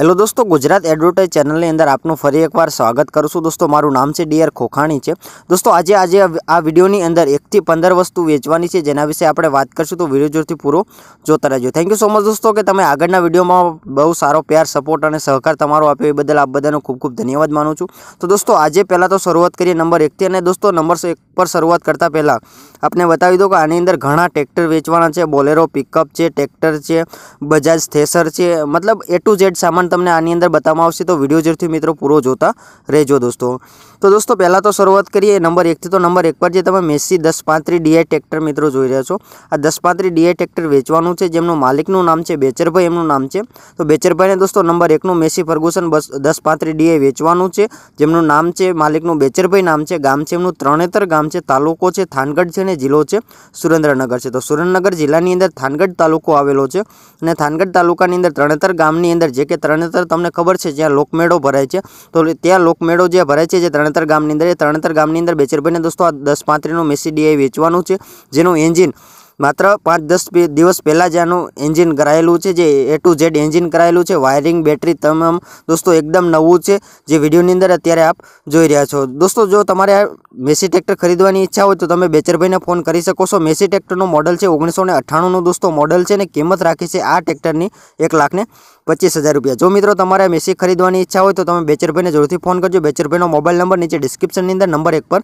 hello दोस्तों Gujarat advertise channel ની અંદર આપનું ફરી એકવાર સ્વાગત કરું છું દોસ્તો મારું નામ છે ડીર ખોખાણી છે દોસ્તો આજે આજે આ વિડિયો ની અંદર એક થી 15 વસ્તુ વેચવાની છે જેના વિશે આપણે વાત કરશું તો વિરજોરથી પૂરો જોતા રહેજો થેન્ક યુ સો મચ દોસ્તો કે તમે આગળના વિડિયો માં બહુ સારો પ્યાર સપોર્ટ અને સહકાર તમારો આપ્યો એ બદલ આપ બધાનો ખૂબ ખૂબ ધન્યવાદ માનું છું તો દોસ્તો આજે પહેલા તો શરૂઆત કરીએ નંબર 1 થી અને દોસ્તો નંબર 1 પર શરૂઆત કરતા પહેલા આપણે બતાવી દઉં કે આની અંદર ઘણા ટ્રેક્ટર વેચવાના છે બોલેરો પિકઅપ છે ટ્રેક્ટર છે બજાજ થેસર છે મતલબ A to Z સામાન તમને આની અંદર બતાવાનું આવશે તો વિડિયો જરૂરથી મિત્રો પૂરો જોતા રહેજો દોસ્તો તો દોસ્તો પહેલા તો શરૂઆત કરીએ નંબર 1 થી તો નંબર 1 પર જે તમે મેસી 1035 DI ટ્રેક્ટર મિત્રો જોઈ રહ્યા છો આ 1035 DI ટ્રેક્ટર વેચવાનું છે જેMnO માલિકનું નામ છે બેચરભાઈ એમનું નામ છે તો બેચરભાઈને દોસ્તો નંબર 1 નું મેસી ફર્ગોસન બસ 1035 DI વેચવાનું છે જેMnO નામ છે માલિકનું બેચરભાઈ નામ છે ગામ છેMnO ત્રણેતર ગામ છે તાલુકો છે થાનગઢ છે અને જિલ્લો છે सुरेंद्रनगर છે તો सुरेंद्रनगर જિલ્લાની અંદર થાનગઢ તાલુકો આવેલો છે અને થાનગઢ તાલુકાની અંદર ત્રણેતર ગામની અંદર જે કે તરણેતર તમને ખબર છે જ્યાં લોકમેળો ભરાય છે તો ત્યાં લોકમેળો જે ભરાય છે જે તરણેતર ગામની અંદર એ તરણેતર ગામની અંદર બેચરભાઈને દોસ્તો આ દસ પાંત્રીનું મેસી ડીઆઈ વેચવાનું છે જેનું એન્જિન માત્ર પાંચ દસ દિવસ પહેલાં જ આનું એન્જિન કરાયેલું છે જે એ ટુ ઝેડ એન્જિન કરાયેલું છે વાયરિંગ બેટરી તમામ દોસ્તો એકદમ નવું છે જે વિડીયોની અંદર અત્યારે આપ જોઈ રહ્યા છો દોસ્તો જો તમારે આ મેસી ટ્રેક્ટર ખરીદવાની ઈચ્છા હોય તો તમે બેચરભાઈને ફોન કરી શકો છો મેસી ટ્રેક્ટરનું મોડલ છે ઓગણીસો ને દોસ્તો મોડલ છે અને કિંમત રાખી છે આ ટ્રેક્ટરની એક લાખને 25000 રૂપિયા જો મિત્રો તમારે મેસી ખરીદવાની ઈચ્છા હોય તો તમે બેચરભાઈને જરૂરથી ફોન કરજો બેચરભાઈનો મોબાઈલ નંબર નીચે ડિસ્ક્રિપ્શનની અંદર નંબર 1 પર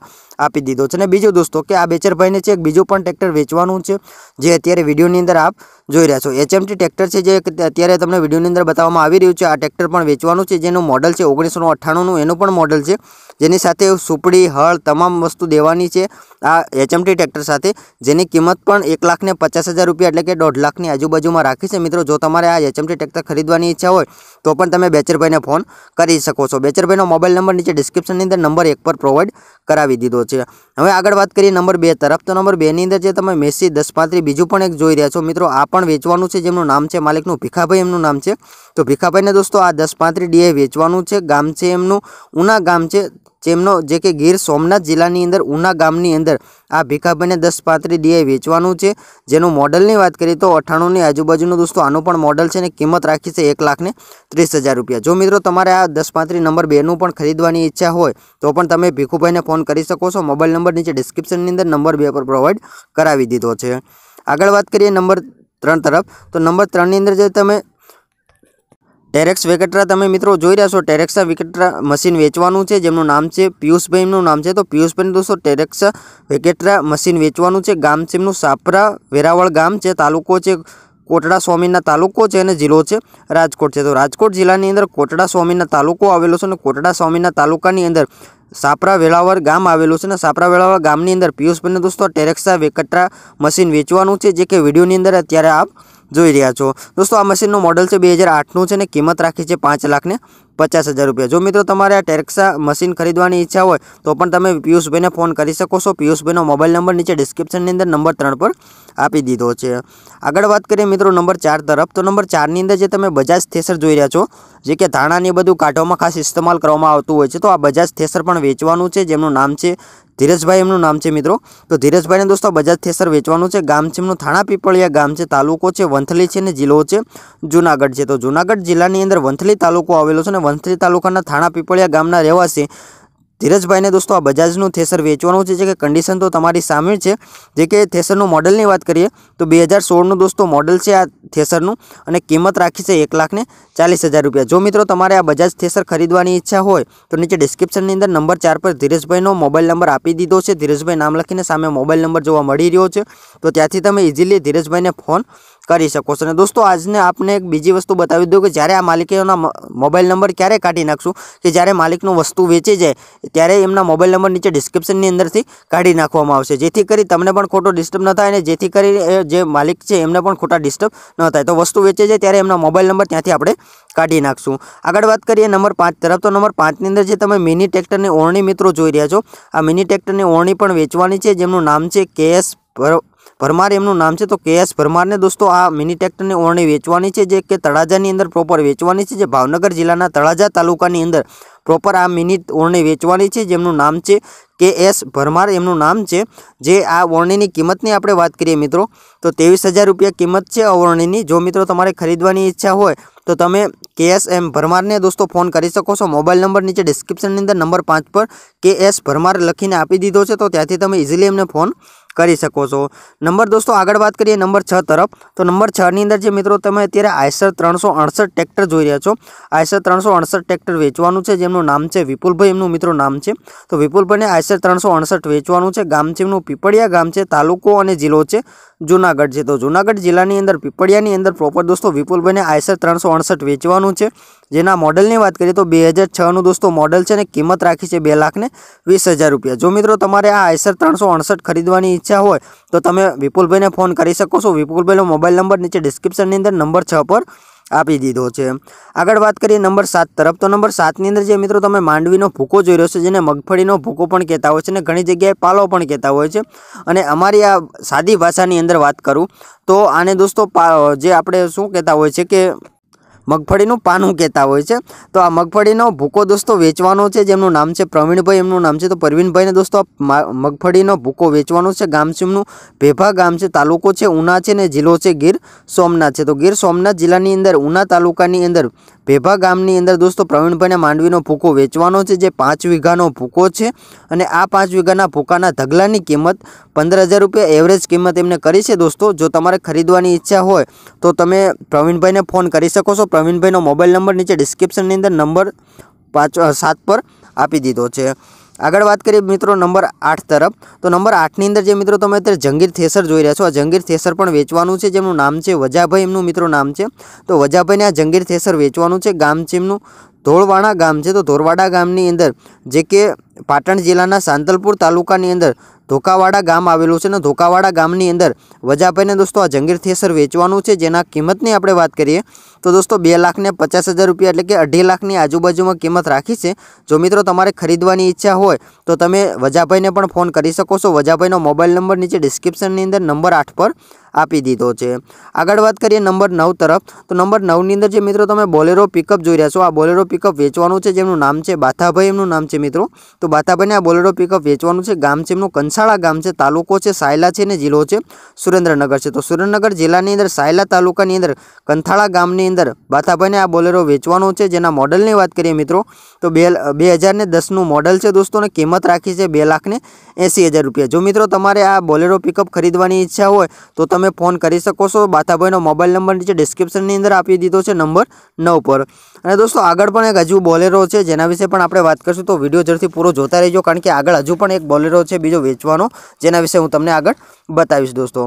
આપી દીધો છે અને બીજો દોસ્તો કે આ બેચરભાઈને છે બીજો પણ ટ્રેક્ટર વેચવાનું છે જે અત્યારે વિડિયોની અંદર આપ જોઈ રહ્યા છો HMT ટ્રેક્ટર છે જે અત્યારે આપણે વિડિયોની અંદર બતાવવામાં આવી રહ્યો છે આ ટ્રેક્ટર પણ વેચવાનું છે જેનું મોડેલ છે 1998 નું એનો પણ મોડેલ છે જેની સાથે સુપડી હળ તમામ વસ્તુ દેવાની છે આ HMT ટ્રેક્ટર સાથે જેની કિંમત પણ 150000 રૂપિયા એટલે કે 1.5 લાખની આજુબાજુમાં રાખી છે મિત્રો જો તમારે આ HMT ટ્રેક્ટર ખરીદવા બનિયા છે હોય તો પણ તમે બેચરભાઈને ફોન કરી શકો છો બેચરભાઈનો મોબાઈલ નંબર નીચે ડિસ્ક્રિપ્શન ની અંદર નંબર 1 પર પ્રોવાઈડ કરાવી દીધો છે હવે આગળ વાત કરીએ નંબર 2 તરફ તો નંબર 2 ની અંદર જે તમે મેસી 10353 બીજો પણ એક જોઈ રહ્યા છો મિત્રો આ પણ વેચવાનું છે જેનું નામ છે માલિકનું ભીખાભાઈ એમનું નામ છે તો ભીખાભાઈને દોસ્તો આ 10353 ડી એ વેચવાનું છે ગામ છે એમનું ઉના ગામ છે જેમનો જે કે ગીર સોમનાથ જિલ્લાની અંદર ઉના ગામની અંદર આ ભીખાભાઈને 1035 DI વેચવાનું છે જેનો મોડેલની વાત કરીએ તો 98 ની આજુબાજુનો દોસ્તો આનો પણ મોડેલ છે અને કિંમત રાખી છે 1,30,000 રૂપિયા જો મિત્રો તમારે આ 1035 નંબર 2 નું પણ ખરીદવાની ઈચ્છા હોય તો પણ તમે ભીખુભાઈને ફોન કરી શકો છો મોબાઈલ નંબર નીચે ડિસ્ક્રિપ્શનની અંદર નંબર 2 પર પ્રોવાઇડ કરાવી દીધો છે આગળ વાત કરીએ નંબર 3 તરફ તો નંબર 3 ની અંદર જે તમે ટેરેક્સ વેકેટ્રા તમે મિત્રો જોઈ રહ્યા છો ટેરેક્સા વિકેટ્રા મશીન વેચવાનું છે જેમનું નામ છે પિયુષભાઈનું નામ છે તો પિયુષભાઈ દોસ્તો ટેરેક્સ વેકેટ્રા મશીન વેચવાનું છે ગામ છે એમનું સાપરા વેરાવળ ગામ છે તાલુકો છે કોટડા સ્વામીના તાલુકો છે અને જિલ્લો છે રાજકોટ છે તો રાજકોટ જિલ્લાની અંદર કોટડા સ્વામીના તાલુકો આવેલો છે અને કોટડા સ્વામીના તાલુકાની અંદર સાપરા વેળાવર ગામ આવેલું છે અને સાપરા વેળાવર ગામની અંદર પિયુષભાઈને દોસ્તો ટેરેક્સા વેકટ્રા મશીન વેચવાનું છે જે કે વિડીયોની અંદર અત્યારે આપ જોઈ રહ્યા છો દોસ્તો આ મશીનનું મોડલ છે બે હજાર આઠનું છે ને કિંમત રાખી છે પાંચ લાખને 50000 રૂપિયા જો મિત્રો તમારે ટેરક્સા મશીન ખરીદવાની ઈચ્છા હોય તો પણ તમે પીયસભાઈને ફોન કરી શકો છો પીયસભાઈનો મોબાઈલ નંબર નીચે ડિસ્ક્રિપ્શનની અંદર નંબર 3 પર આપી દીધો છે આગળ વાત કરીએ મિત્રો નંબર 4 તરફ તો નંબર 4 ની અંદર જે તમે બજાજ થેસર જોઈ રહ્યા છો જે કે ધાણાની બધું કાઢવામાં ખાસ استعمال કરવામાં આવતું હોય છે તો આ બજાજ થેસર પણ વેચવાનું છે જેનું નામ છે ધીરેજભાઈ એમનું નામ છે મિત્રો તો ધીરેજભાઈને દોસ્તો બજાજ થેસર વેચવાનું છે ગામ છેનું થાણા પીપળિયા ગામ છે તાલુકો છે વંતલી છે ને જિલ્લો છે જૂનાગઢ છે તો જૂનાગઢ જિલ્લાની અંદર વંતલી તાલુકો આવેલો છે વંસી તાલુકાના થાણા પીપળિયા ગામના રહેવાસી ધીરજભાઈને દોસ્તો આ બજાજનું થેસર વેચવાનું છે જે કે કન્ડિશન તો તમારી સામે છે જે કે થેસરનો મોડેલની વાત કરીએ તો 2016 નું દોસ્તો મોડેલ છે આ થેસરનું અને કિંમત રાખી છે 1,40,000 રૂપિયા જો મિત્રો તમારે આ બજાજ થેસર ખરીદવાની ઈચ્છા હોય તો નીચે ડિસ્ક્રિપ્શનની અંદર નંબર 4 પર ધીરજભાઈનો મોબાઈલ નંબર આપી દીધો છે ધીરજભાઈ નામ લખીને સામે મોબાઈલ નંબર જોવા મળી રહ્યો છે તો ત્યાંથી તમે ઈઝીલી ધીરજભાઈને ફોન કારી શકો છોને દોસ્તો આજને આપણે એક બીજી વસ્તુ બતાવી દીધો કે જ્યારે આ માલિકેનો મોબાઈલ નંબર ક્યારે કાઢી નાખશું કે જ્યારે માલિકનો વસ્તુ વેચે જાય ત્યારે એમના મોબાઈલ નંબર નીચે ડિસ્ક્રિપ્શનની અંદરથી કાઢી નાખવામાં આવશે જેથી કરી તમને પણ ખોટો ડિસ્ટર્બ ન થાય અને જેથી કરી જે માલિક છે એમને પણ ખોટા ડિસ્ટર્બ ન થાય તો વસ્તુ વેચે જાય ત્યારે એનો મોબાઈલ નંબર ત્યાંથી આપણે કાઢી નાખશું આગળ વાત કરીએ નંબર 5 તરફ તો નંબર 5 ની અંદર જે તમે મિની ટ્રેક્ટર ને ઓરણી મિત્રો જોઈ રહ્યા છો આ મિની ટ્રેક્ટર ને ઓરણી પણ વેચવાની છે જેનું નામ છે કેએસ પરમાર એમનું નામ છે તો કેએસ પરમારને દોસ્તો આ મિની ટ્રેક્ટરની ઓરણી વેચવાની છે જે કે તળાજાની અંદર પ્રોપર વેચવાની છે જે ભાવનગર જિલ્લાના તળાજા તાલુકાની અંદર પ્રોપર આ મિની ઓરણી વેચવાની છે જે એમનું નામ છે કેએસ પરમાર એમનું નામ છે જે આ ઓરણીની કિંમતની આપણે વાત કરીએ મિત્રો તો 23000 રૂપિયા કિંમત છે ઓરણીની જો મિત્રો તમારે ખરીદવાની ઈચ્છા હોય તો તમે કેએસ એમ પરમારને દોસ્તો ફોન કરી શકો છો મોબાઈલ નંબર નીચે ડિસ્ક્રિપ્શનની અંદર નંબર 5 પર કેએસ પરમાર લખીને આપી દીધો છે તો ત્યાંથી તમે ઈઝીલી એમને ફોન કરી શકો છો નંબર દોસ્તો આગળ વાત કરીએ નંબર છ તરફ તો નંબર છની અંદર જે મિત્રો તમે અત્યારે આયસર ત્રણસો અડસઠ ટ્રેક્ટર જોઈ રહ્યા છો આયસર ત્રણસો અડસઠ ટ્રેક્ટર વેચવાનું છે જેમનું નામ છે વિપુલભાઈ એમનું મિત્રો નામ છે તો વિપુલભાઈને આયસર ત્રણસો અડસઠ વેચવાનું છે ગામ છે એમનું પીપળિયા ગામ છે તાલુકો અને જિલ્લો છે જુનાગઢ છે તો જૂનાગઢ જિલ્લાની અંદર પીપળિયાની અંદર પ્રોપર દોસ્તો વિપુલભાઈને આઈસર 368 વેચવાનું છે જેના મોડલની વાત કરીએ તો 2006 નું દોસ્તો મોડલ છે અને કિંમત રાખી છે 2,20,000 રૂપિયા જો મિત્રો તમારે આ આઈસર 368 ખરીદવાની ઈચ્છા હોય તો તમે વિપુલભાઈને ફોન કરી શકો છો વિપુલભાઈનો મોબાઈલ નંબર નીચે ડિસ્ક્રિપ્શનની અંદર નંબર 6 પર આપી દીધો છે આગળ વાત કરીએ નંબર સાત તરફ તો નંબર સાતની અંદર જે મિત્રો તમે માંડવીનો ભૂકો જોઈ રહ્યો છે જેને મગફળીનો ભૂકો પણ કહેતા હોય છે અને ઘણી જગ્યાએ પાલો પણ કહેતા હોય છે અને અમારી આ સાદી ભાષાની અંદર વાત કરું તો આને દોસ્તો જે આપણે શું કહેતા હોય છે કે મગફળીનું પાનું કહેતા હોય છે તો આ મગફળીનો ભૂકો દોસ્તો વેચવાનો છે જેમનું નામ છે પ્રવીણભાઈ એમનું નામ છે તો પરવીનભાઈને દોસ્તો મગફળીનો ભૂકો વેચવાનો છે ગામ ભેભા ગામ છે તાલુકો છે ઉના છે ને જિલ્લો છે ગીર સોમનાથ છે તો ગીર સોમનાથ જિલ્લાની અંદર ઉના તાલુકાની અંદર ભેભા ગામની અંદર દોસ્તો પ્રવીણભાઈને માંડવીનો ભૂકો વેચવાનો છે જે પાંચ વીઘાનો ભૂકો છે અને આ પાંચ વીઘાના ભૂકાના ઢગલાની કિંમત પંદર હજાર રૂપિયા એવરેજ કિંમત એમને કરી છે દોસ્તો જો તમારે ખરીદવાની ઈચ્છા હોય તો તમે પ્રવીણભાઈને ફોન કરી શકો છો પ્રવીણભાઈનો મોબાઈલ નંબર નીચે ડિસ્ક્રિપ્શનની અંદર નંબર પાંચ સાત પર આપી દીધો છે આગળ વાત કરીએ મિત્રો નંબર આઠ તરફ તો નંબર આઠની અંદર જે મિત્રો તમે અત્યારે જંગીર થેસર જોઈ રહ્યા છો આ જંગીર થેસર પણ વેચવાનું છે જેમનું નામ છે વજાભાઈ એમનું મિત્રો નામ છે તો વજાભાઈને આ જંગીર થેસર વેચવાનું છે ગામચીમનું ધોળવાણા ગામ છે તો ધોળવાડા ગામની અંદર જે કે પાટણ જિલ્લાના સાંતલપુર તાલુકાની અંદર ધોકાવાડા ગામ આવેલું છે ને ધોકાવાડા ગામની અંદર વજાભાઈને દોસ્તો આ જંગીર થેસર વેચવાનું છે જેના કિંમતની આપણે વાત કરીએ તો દોસ્તો 2,50,000 રૂપિયા એટલે કે 1.5 લાખની આજુબાજુમાં કિંમત રાખી છે જો મિત્રો તમારે ખરીદવાની ઈચ્છા હોય તો તમે વજાભાઈને પણ ફોન કરી શકો છો વજાભાઈનો મોબાઈલ નંબર નીચે ડિસ્ક્રિપ્શનની અંદર નંબર 8 પર આપી દીધો છે આગળ વાત કરીએ નંબર 9 તરફ તો નંબર 9 ની અંદર જે મિત્રો તમને બોલેરો પિકઅપ જોઈ રહ્યા છો આ બોલેરો પિકઅપ વેચવાનું છે જેનું નામ છે બાથાભાઈ એમનું નામ છે મિત્રો તો બાથાભાઈને આ બોલેરો પિકઅપ વેચવાનું છે ગામ છેનું કંસાડા ગામ છે તાલુકો છે સાયલા છે ને જિલ્લો છે सुरेंद्रनगर છે તો सुरेंद्रनगर જિલ્લાની અંદર સાયલા તાલુકાની અંદર કંથાલા ગામની અંદર બાથાભાઈને આ બોલેરો વેચવાનું છે જેના મોડલની વાત કરીએ મિત્રો તો 2010 નું મોડલ છે દોસ્તો અને કિંમત રાખી છે 280000 રૂપિયા જો મિત્રો તમારે આ બોલેરો પિકઅપ ખરીદવાની ઈચ્છા હોય તો મે ફોન કરી શકો છો બાતા ભાઈ નો મોબાઈલ નંબર જે ડિસ્ક્રિપ્શન ની અંદર આપી દીધો છે નંબર 9 પર અને દોસ્તો આગળ પણ એક હજુ બોલેરો છે જેના વિશે પણ આપણે વાત કરશું તો વિડિયો જરથી પૂરો જોતા રહેજો કારણ કે આગળ હજુ પણ એક બોલેરો છે બીજો વેચવાનો જેના વિશે હું તમને આગળ બતાવીશ દોસ્તો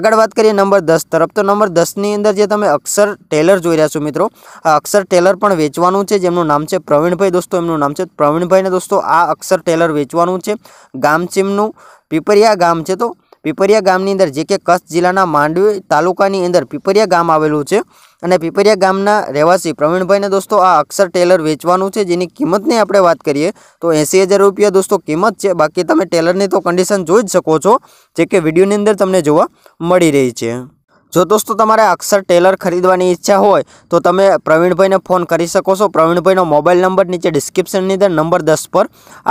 આગળ વાત કરીએ નંબર 10 તરફ તો નંબર 10 ની અંદર જે તમે અક્ષર ટેલર જોઈ રહ્યા છો મિત્રો અક્ષર ટેલર પણ વેચવાનો છે જેનું નામ છે પ્રવીણ ભાઈ દોસ્તો એમનું નામ છે પ્રવીણ ભાઈ ને દોસ્તો આ અક્ષર ટેલર વેચવાનો છે ગામ ચીમનું પીપરિયા ગામ છે તો પીપરિયા ગામની અંદર જે કે કચ્છ જિલ્લાના માંડવી તાલુકાની અંદર પીપરિયા ગામ આવેલું છે અને પીપરિયા ગામના રહેવાસી પ્રવીણભાઈને દોસ્તો આ અક્ષર ટેલર વેચવાનું છે જેની કિંમતની આપણે વાત કરીએ તો એંસી હજાર રૂપિયા દોસ્તો કિંમત છે બાકી તમે ટેલરની તો કન્ડિશન જોઈ જ શકો છો જે કે વિડીયોની અંદર તમને જોવા મળી રહી છે જો દોસ્તો તમારે અક્ષર ટેલર ખરીદવાની ઈચ્છા હોય તો તમે પ્રવીણભાઈને ફોન કરી શકો છો પ્રવીણભાઈનો મોબાઈલ નંબર નીચે ડિસ્ક્રિપ્શનની અંદર નંબર દસ પર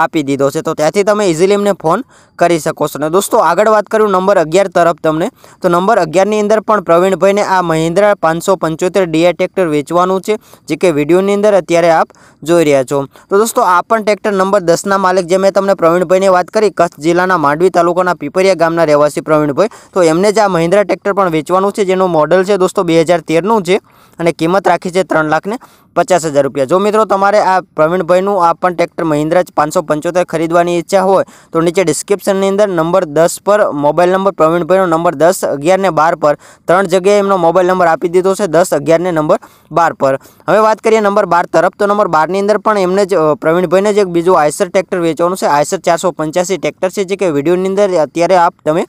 આપી દીધો છે તો ત્યાંથી તમે ઇઝીલી એમને ફોન કરી શકો છો ને દોસ્તો આગળ વાત કરું નંબર અગિયાર તરફ તમને તો નંબર અગિયારની અંદર પણ પ્રવીણભાઈને આ મહિન્દ્રા પાંચસો પંચોતેર ડીઆઈ ટ્રેક્ટર વેચવાનું છે જે કે વિડીયોની અંદર અત્યારે આપ જોઈ રહ્યા છો તો દોસ્તો આ પણ ટ્રેક્ટર નંબર દસના માલિક જે મેં તમને પ્રવીણભાઈને વાત કરી કચ્છ જિલ્લાના માંડવી તાલુકાના પીપરિયા ગામના રહેવાસી પ્રવીણભાઈ તો એમને જ આ મહિન્દ્રા ટ્રેક્ટર પણ વેચવાનું તળાવ છે જેનું મોડલ છે દોસ્તો બે હજાર તેરનું છે અને કિંમત રાખી છે ત્રણ લાખને પચાસ હજાર રૂપિયા જો મિત્રો તમારે આ પ્રવીણભાઈનું આ પણ ટ્રેક્ટર મહિન્દ્રા પાંચસો પંચોતેર ખરીદવાની ઈચ્છા હોય તો નીચે ડિસ્ક્રિપ્શનની અંદર નંબર દસ પર મોબાઈલ નંબર પ્રવીણભાઈનો નંબર દસ અગિયાર ને બાર પર ત્રણ જગ્યાએ એમનો મોબાઈલ નંબર આપી દીધો છે દસ અગિયારને નંબર બાર પર હવે વાત કરીએ નંબર બાર તરફ તો નંબર બારની અંદર પણ એમને જ પ્રવીણભાઈને જ એક બીજું આયસર ટ્રેક્ટર વેચવાનું છે આયસર ચારસો પંચ્યાસી ટ્રેક્ટર છે જે કે વિડીયોની અંદર અત્યારે આપ તમે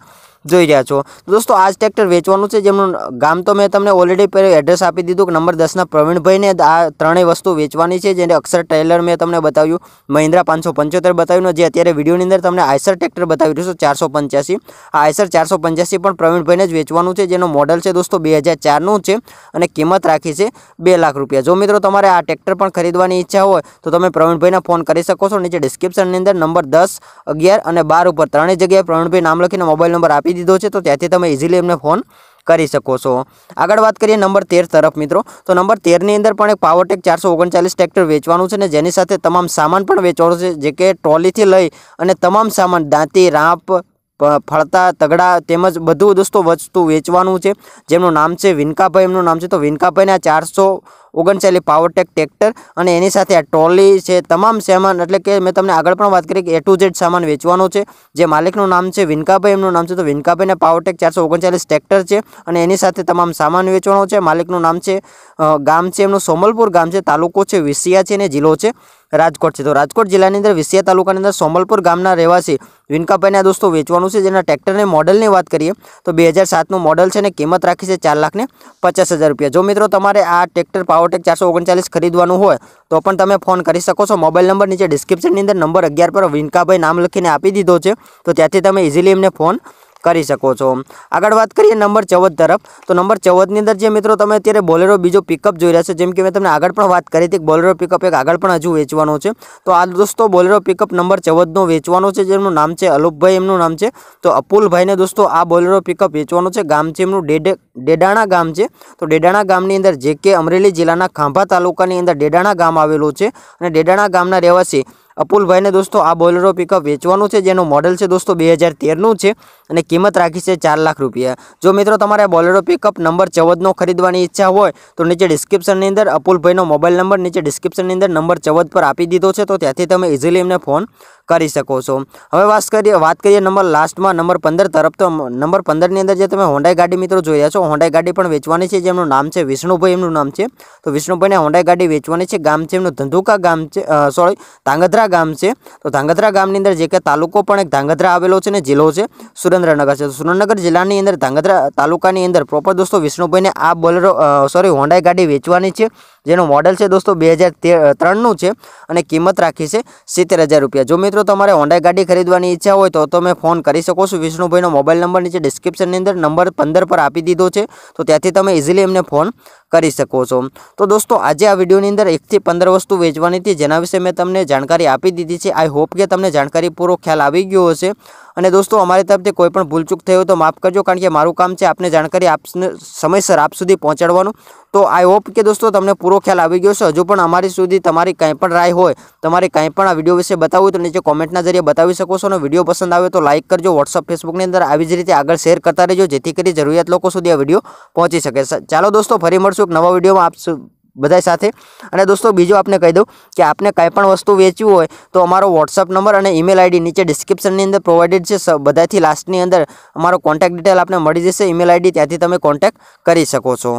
જોઈ રહ્યા છો દોસ્તો આ જ ટ્રેક્ટર વેચવાનું છે જેમનું ગામ તો મેં તમને ઓલરેડી એડ્રેસ આપી દીધું કે નંબર દસના પ્રવીણભાઈને આ ત્રણેય વસ્તુ વેચવાની છે જેને અક્ષર ટ્રેલર મેં તમને બતાવ્યું મહિન્દ્રા પાંચસો પંચોતેર બતાવ્યું જે અત્યારે વિડીયોની અંદર તમને આયસર ટ્રેક્ટર બતાવી રહ્યું છું ચારસો પંચ્યાસી આ આઈસર ચારસો પંચ્યાસી પણ પ્રવીણભાઈને જ વેચવાનું છે જેનો મોડલ છે દોસ્તો બે હજાર ચારનું છે અને કિંમત રાખી છે બે લાખ રૂપિયા જો મિત્રો તમારે આ ટ્રેક્ટર પણ ખરીદવાની ઈચ્છા હોય તો તમે પ્રવીણભાઈને ફોન કરી શકો છો નીચે ડિસ્ક્રિપ્શનની અંદર નંબર દસ અગિયાર અને બાર ઉપર ત્રણેય જગ્યાએ પ્રવીણભાઈ નામ લખીને મોબાઈલ નંબર આપી આપી દીધો છે તો ત્યાંથી તમે ઇઝીલી એમને ફોન કરી શકો છો આગળ વાત કરીએ નંબર તેર તરફ મિત્રો તો નંબર તેરની અંદર પણ એક પાવરટેક ચારસો ઓગણચાલીસ ટ્રેક્ટર વેચવાનું છે ને જેની સાથે તમામ સામાન પણ વેચવાનો છે જે કે ટ્રોલીથી લઈ અને તમામ સામાન દાંતી રાંપ ફળતા તગડા તેમજ બધું દોસ્તો વસ્તુ વેચવાનું છે જેમનું નામ છે વિનકાભાઈ એમનું નામ છે તો વિનકાભાઈને આ ચારસો ઓગણચાલી પાવરટેક ટ્રેક્ટર અને એની સાથે આ ટ્રોલી છે તમામ સામાન એટલે કે મેં તમને આગળ પણ વાત કરી કે એ ટુ ઝેડ સામાન વેચવાનો છે જે માલિકનું નામ છે વિનકાભાઈ એમનું નામ છે તો વિનકાભાઈને પાવરટેક ચારસો ઓગણચાલીસ ટ્રેક્ટર છે અને એની સાથે તમામ સામાન વેચવાનો છે માલિકનું નામ છે ગામ છે એમનું સોમલપુર ગામ છે તાલુકો છે વિસિયા છે અને જિલ્લો છે રાજકોટ છે તો રાજકોટ જિલ્લાની અંદર વિસિયા તાલુકાની અંદર સોમલપુર ગામના રહેવાસી વિનકાભાઈને આ દોસ્તો વેચવાનું છે જેના ટ્રેક્ટરની મોડલની વાત કરીએ તો બે હજાર સાતનું મોડલ છે અને કિંમત રાખી છે ચાર લાખને પચાસ હજાર રૂપિયા જો મિત્રો તમારે આ ટ્રેક્ટર પાવર टेक 439 ખરીદવાનું હોય તો પણ તમે ફોન કરી શકો છો મોબાઈલ નંબર નીચે ડિસ્ક્રિપ્શન ની અંદર નંબર 11 પર વિનકાભાઈ નામ લખીને આપી દીધો છે તો ત્યાંથી તમે ઈઝીલી એમને ફોન કરી શકો છો આગળ વાત કરીએ નંબર 14 તરફ તો નંબર 14 ની અંદર જે મિત્રો તમને આતરે બોલેરો બીજો પિક અપ જોઈ રહ્યો છે જેમ કે મેં તમને આગળ પણ વાત કરી હતી કે બોલેરો પિક અપ એક આગળ પણ હજુ વેચવાનો છે તો આજ દોસ્તો બોલેરો પિક અપ નંબર 14 નો વેચવાનો છે જેનું નામ છે અલુપભાઈ એમનું નામ છે તો અપુલભાઈને દોસ્તો આ બોલેરો પિક અપ વેચવાનો છે ગામ છે એમનું ડેડાણા ગામ છે તો ડેડાણા ગામની અંદર જે કે અમરેલી જિલ્લાના ખાંભા તાલુકાની અંદર ડેડાણા ગામ આવેલું છે અને ડેડાણા ગામના રહેવાસી અપુલભાઈને દોસ્તો આ બોલેરો પિકઅપ વેચવાનું છે જેનું મોડલ છે દોસ્તો બે હજાર તેરનું છે અને કિંમત રાખી છે ચાર લાખ રૂપિયા જો મિત્રો તમારે બોલેરો પિકઅપ નંબર ચૌદનો ખરીદવાની ઈચ્છા હોય તો નીચે ડિસ્ક્રિપ્શનની અંદર અપુલભાઈનો મોબાઈલ નંબર નીચે ડિસ્ક્રિપ્શનની અંદર નંબર ચૌદ પર આપી દીધો છે તો ત્યાંથી તમે ઇઝીલી એમને ફોન કરી શકો છો હવે વાસ્કરી વાત કરીએ નંબર લાસ્ટમાં નંબર 15 તરફ તો નંબર 15 ની અંદર જે તમે હોન્ડે ગાડી મિત્રો જોયા છો હોન્ડે ગાડી પણ વેચવાની છે જેનું નામ છે વિષ્ણુભાઈ એમનું નામ છે તો વિષ્ણુભાઈને હોન્ડે ગાડી વેચવાની છે ગામ છેનું ધંધુકા ગામ છે સોરી તાંગદરા ગામ છે તો તાંગદરા ગામની અંદર જે કે તાલુકો પણ એક તાંગદરા આવેલો છે ને જિલ્લો છે સુરેન્દ્રનગર છે તો સુરેન્દ્રનગર જિલ્લાની અંદર તાંગદરા તાલુકાની અંદર પ્રોપર દોસ્તો વિષ્ણુભાઈને આ બલરો સોરી હોન્ડે ગાડી વેચવાની છે જેનો મોડેલ છે દોસ્તો 2013 નું છે અને કિંમત રાખી છે 70000 રૂપિયા જો મિત્રો તમારે હોન્ડા ગાડી ખરીદવાની ઈચ્છા હોય તો તમે ફોન કરી શકો છો વિષ્ણુભાઈનો મોબાઈલ નંબર નીચે ડિસ્ક્રિપ્શનની અંદર નંબર પંદર પર આપી દીધો છે તો ત્યાંથી તમે ઇઝીલી એમને ફોન કરી શકો છો તો દોસ્તો આજે આ વિડિયો ની અંદર 1 થી 15 વસ્તુ વેચવાની હતી જેના વિશે મેં તમને જાણકારી આપી દીધી છે આઈ હોપ કે તમને જાણકારી પૂરો ખ્યાલ આવી ગયો હશે અને દોસ્તો અમારી તરફથી કોઈ પણ ભૂલચુક થયો તો માફ કરજો કારણ કે મારું કામ છે આપને જાણકારી આપ સમયસર આપ સુધી પહોંચાડવાનું તો આઈ હોપ કે દોસ્તો તમને પૂરો ખ્યાલ આવી ગયો હશે જો પણ અમારી સુધી તમારી કંઈ પણ رائے હોય તમારી કંઈ પણ આ વિડિયો વિશે બતાવ હોય તો નીચે કોમેન્ટ ના દરીયે બતાવી શકો છો અને વિડિયો પસંદ આવે તો લાઈક કરજો WhatsApp Facebook ની અંદર આવી જ રીતે આગળ શેર કરતા રહેજો જેથી કરી જરૂરિયાત લોકો સુધી આ વિડિયો પહોંચી શકે ચાલો દોસ્તો ફરી મળ નવા વિડિયોમાં આપ બધાએ સાથે અને દોસ્તો બીજો આપણે કહી દઉં કે આપને કઈ પણ વસ્તુ વેચવી હોય તો અમારો WhatsApp નંબર અને ઈમેલ આઈડી નીચે ડિસ્ક્રિપ્શનની અંદર પ્રોવાઇડેડ છે બધાથી લાસ્ટની અંદર અમારો કોન્ટેક્ટ ડિટેલ આપને મળી જશે ઈમેલ આઈડી ત્યાંથી તમે કોન્ટેક્ટ કરી શકો છો